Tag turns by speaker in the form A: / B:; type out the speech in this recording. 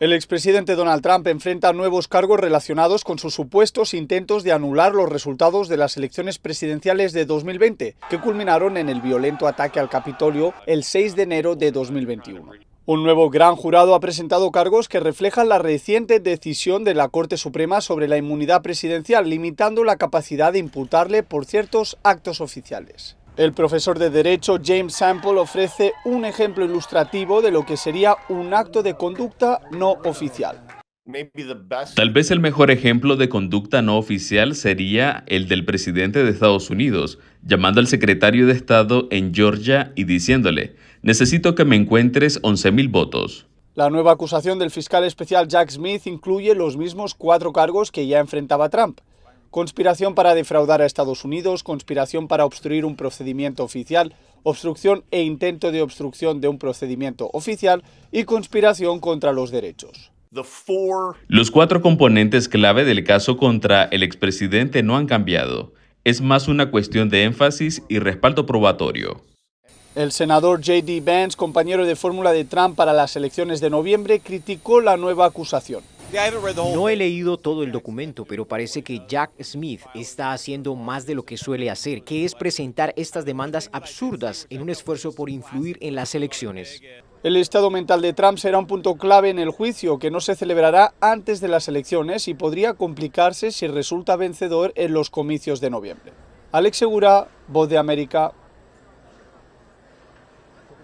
A: El expresidente Donald Trump enfrenta nuevos cargos relacionados con sus supuestos intentos de anular los resultados de las elecciones presidenciales de 2020, que culminaron en el violento ataque al Capitolio el 6 de enero de 2021. Un nuevo gran jurado ha presentado cargos que reflejan la reciente decisión de la Corte Suprema sobre la inmunidad presidencial, limitando la capacidad de imputarle por ciertos actos oficiales. El profesor de Derecho James Sample ofrece un ejemplo ilustrativo de lo que sería un acto de conducta no oficial.
B: Tal vez el mejor ejemplo de conducta no oficial sería el del presidente de Estados Unidos, llamando al secretario de Estado en Georgia y diciéndole, necesito que me encuentres 11.000 votos.
A: La nueva acusación del fiscal especial Jack Smith incluye los mismos cuatro cargos que ya enfrentaba Trump, Conspiración para defraudar a Estados Unidos, conspiración para obstruir un procedimiento oficial, obstrucción e intento de obstrucción de un procedimiento oficial y conspiración contra los derechos.
B: Los cuatro componentes clave del caso contra el expresidente no han cambiado. Es más una cuestión de énfasis y respaldo probatorio.
A: El senador J.D. Vance, compañero de fórmula de Trump para las elecciones de noviembre, criticó la nueva acusación.
B: No he leído todo el documento, pero parece
A: que Jack Smith está haciendo más de lo que suele hacer, que es presentar estas demandas absurdas en un esfuerzo por influir en las elecciones. El estado mental de Trump será un punto clave en el juicio, que no se celebrará antes de las elecciones y podría complicarse si resulta vencedor en los comicios de noviembre. Alex Segura, Voz de América,